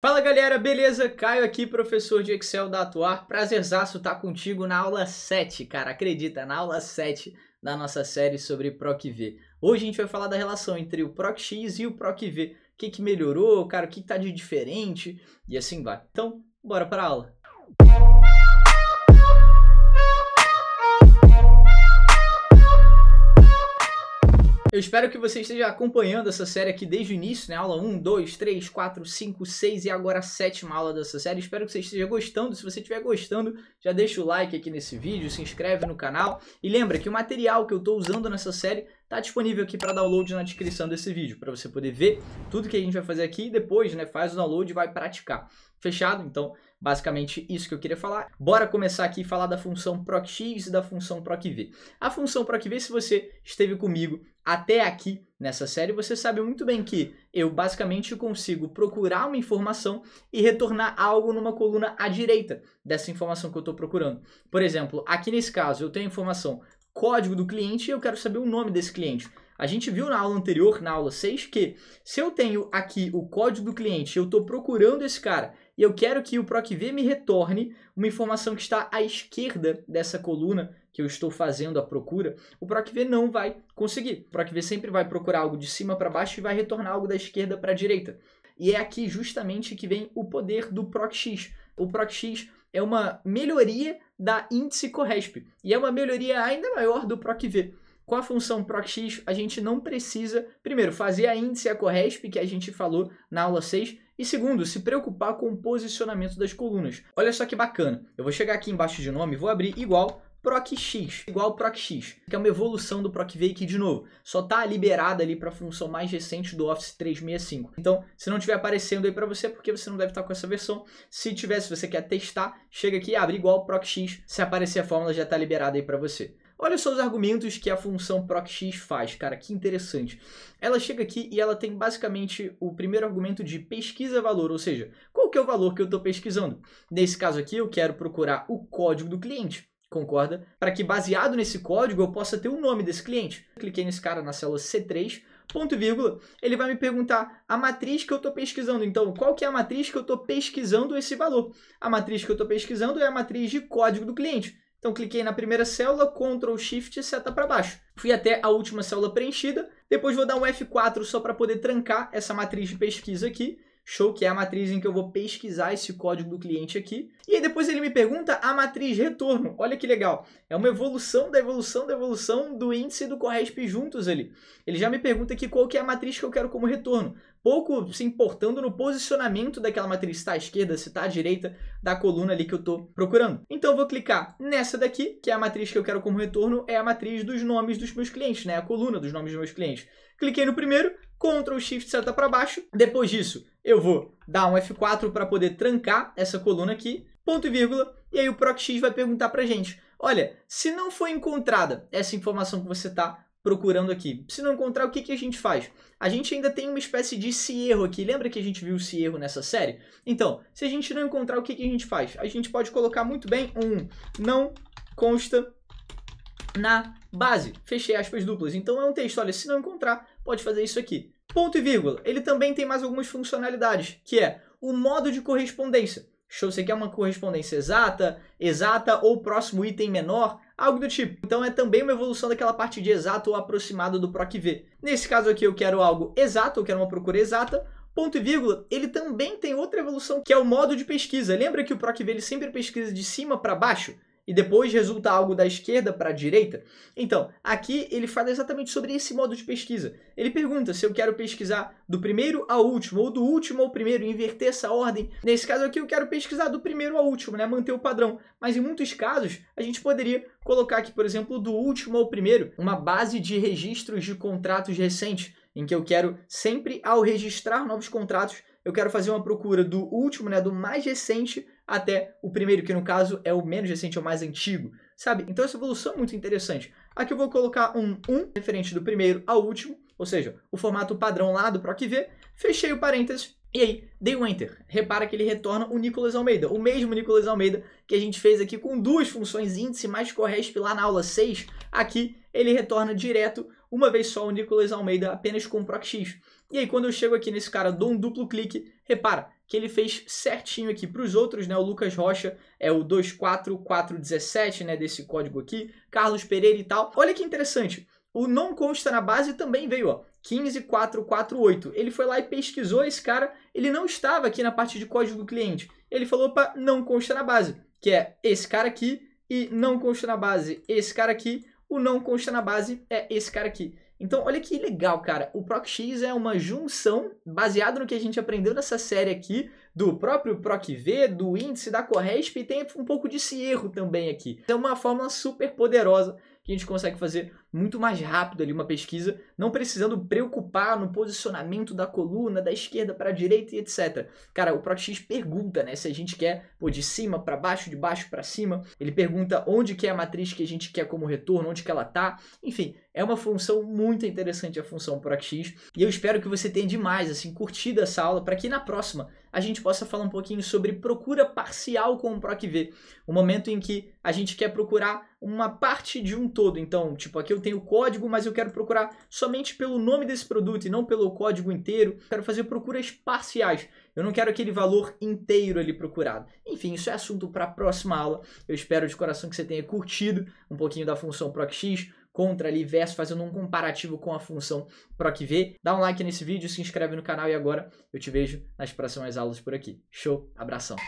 Fala galera, beleza? Caio aqui, professor de Excel da Atuar. Prazerzaço estar tá contigo na aula 7, cara. Acredita, na aula 7 da nossa série sobre PROC-V. Hoje a gente vai falar da relação entre o PROC-X e o PROC-V. O que, que melhorou, cara, o que, que tá de diferente e assim vai. Então, bora pra aula. Música Eu espero que você esteja acompanhando essa série aqui desde o início, né? Aula 1, 2, 3, 4, 5, 6 e agora a sétima aula dessa série. Espero que você esteja gostando. Se você estiver gostando, já deixa o like aqui nesse vídeo, se inscreve no canal. E lembra que o material que eu estou usando nessa série está disponível aqui para download na descrição desse vídeo, para você poder ver tudo que a gente vai fazer aqui e depois, né, faz o download e vai praticar. Fechado? Então, basicamente isso que eu queria falar. Bora começar aqui e falar da função PROC X e da função PROC V. A função PROC V, se você esteve comigo até aqui nessa série, você sabe muito bem que eu basicamente consigo procurar uma informação e retornar algo numa coluna à direita dessa informação que eu estou procurando. Por exemplo, aqui nesse caso eu tenho a informação código do cliente e eu quero saber o nome desse cliente. A gente viu na aula anterior, na aula 6, que se eu tenho aqui o código do cliente, eu estou procurando esse cara e eu quero que o PROCV me retorne uma informação que está à esquerda dessa coluna que eu estou fazendo a procura, o PROC V não vai conseguir. O PROC V sempre vai procurar algo de cima para baixo e vai retornar algo da esquerda para a direita. E é aqui justamente que vem o poder do PROC-X. O PROC-X é uma melhoria da índice Corresp e é uma melhoria ainda maior do PROC-V. Com a função PROC-X, a gente não precisa, primeiro, fazer a índice e a Corresp, que a gente falou na aula 6, e segundo, se preocupar com o posicionamento das colunas. Olha só que bacana. Eu vou chegar aqui embaixo de nome, vou abrir igual procx igual procx, que é uma evolução do procv aqui de novo, só está liberada ali para a função mais recente do Office 365. Então, se não estiver aparecendo aí para você, é porque você não deve estar tá com essa versão. Se tiver, se você quer testar, chega aqui e abre igual procx, Se aparecer a fórmula, já está liberada aí para você. Olha só os argumentos que a função procx faz, cara, que interessante. Ela chega aqui e ela tem basicamente o primeiro argumento de pesquisa valor, ou seja, qual que é o valor que eu estou pesquisando. Nesse caso aqui, eu quero procurar o código do cliente concorda? Para que baseado nesse código eu possa ter o nome desse cliente. Cliquei nesse cara na célula C3, ponto vírgula, ele vai me perguntar a matriz que eu estou pesquisando. Então, qual que é a matriz que eu estou pesquisando esse valor? A matriz que eu estou pesquisando é a matriz de código do cliente. Então, cliquei na primeira célula, Ctrl Shift seta para baixo. Fui até a última célula preenchida, depois vou dar um F4 só para poder trancar essa matriz de pesquisa aqui Show, que é a matriz em que eu vou pesquisar esse código do cliente aqui. E aí depois ele me pergunta a matriz retorno. Olha que legal. É uma evolução da evolução da evolução do índice do Corresp juntos ali. Ele já me pergunta aqui qual que é a matriz que eu quero como retorno. Pouco se importando no posicionamento daquela matriz, se está à esquerda, se está à direita da coluna ali que eu estou procurando. Então eu vou clicar nessa daqui, que é a matriz que eu quero como retorno, é a matriz dos nomes dos meus clientes, né? A coluna dos nomes dos meus clientes. Cliquei no primeiro, Ctrl Shift seta para baixo. Depois disso, eu vou dar um F4 para poder trancar essa coluna aqui, ponto e vírgula, e aí o PROCX vai perguntar para gente, olha, se não foi encontrada essa informação que você está procurando aqui, se não encontrar, o que, que a gente faz? A gente ainda tem uma espécie de se erro aqui, lembra que a gente viu o se erro nessa série? Então, se a gente não encontrar, o que, que a gente faz? A gente pode colocar muito bem um não consta na base, fechei aspas duplas. Então é um texto, olha, se não encontrar, pode fazer isso aqui. Ponto e vírgula. Ele também tem mais algumas funcionalidades, que é o modo de correspondência. Show, você quer uma correspondência exata, exata ou próximo item menor, algo do tipo. Então é também uma evolução daquela parte de exato ou aproximado do PROC-V. Nesse caso aqui eu quero algo exato, eu quero uma procura exata, ponto e vírgula, ele também tem outra evolução, que é o modo de pesquisa. Lembra que o PROC-V ele sempre pesquisa de cima para baixo? e depois resulta algo da esquerda para a direita? Então, aqui ele fala exatamente sobre esse modo de pesquisa. Ele pergunta se eu quero pesquisar do primeiro ao último, ou do último ao primeiro, inverter essa ordem. Nesse caso aqui, eu quero pesquisar do primeiro ao último, né? manter o padrão. Mas em muitos casos, a gente poderia colocar aqui, por exemplo, do último ao primeiro, uma base de registros de contratos recentes, em que eu quero sempre, ao registrar novos contratos, eu quero fazer uma procura do último, né, do mais recente até o primeiro, que no caso é o menos recente, é o mais antigo, sabe? Então essa evolução é muito interessante. Aqui eu vou colocar um 1 referente do primeiro ao último, ou seja, o formato padrão lá do V, fechei o parênteses e aí dei um enter. Repara que ele retorna o Nicolas Almeida, o mesmo Nicolas Almeida que a gente fez aqui com duas funções índice mais corresp lá na aula 6, aqui ele retorna direto uma vez só o Nicolas Almeida apenas com o X. E aí quando eu chego aqui nesse cara, dou um duplo clique, repara que ele fez certinho aqui para os outros, né? O Lucas Rocha é o 24417, né, desse código aqui, Carlos Pereira e tal. Olha que interessante. O não consta na base também veio, ó, 15448. Ele foi lá e pesquisou esse cara, ele não estava aqui na parte de código do cliente. Ele falou, opa, não consta na base, que é esse cara aqui e não consta na base, esse cara aqui. O não consta na base é esse cara aqui. Então, olha que legal, cara. O PROC-X é uma junção baseada no que a gente aprendeu nessa série aqui, do próprio PROC-V, do índice da Corresp, e tem um pouco desse erro também aqui. Então, é uma fórmula super poderosa que a gente consegue fazer muito mais rápido ali uma pesquisa, não precisando preocupar no posicionamento da coluna da esquerda para a direita e etc. Cara, o ProtX pergunta, né, se a gente quer pô, de cima para baixo, de baixo para cima. Ele pergunta onde que é a matriz que a gente quer como retorno, onde que ela tá. Enfim, é uma função muito interessante a função ProtX e eu espero que você tenha demais assim curtido essa aula para que na próxima a gente possa falar um pouquinho sobre procura parcial com o PROCV, o um momento em que a gente quer procurar uma parte de um todo. Então, tipo, aqui eu eu tenho código, mas eu quero procurar somente pelo nome desse produto e não pelo código inteiro. Quero fazer procuras parciais. Eu não quero aquele valor inteiro ali procurado. Enfim, isso é assunto para a próxima aula. Eu espero de coração que você tenha curtido um pouquinho da função PROCX, contra ali versus fazendo um comparativo com a função PROCV. Dá um like nesse vídeo, se inscreve no canal e agora eu te vejo nas próximas aulas por aqui. Show, abração!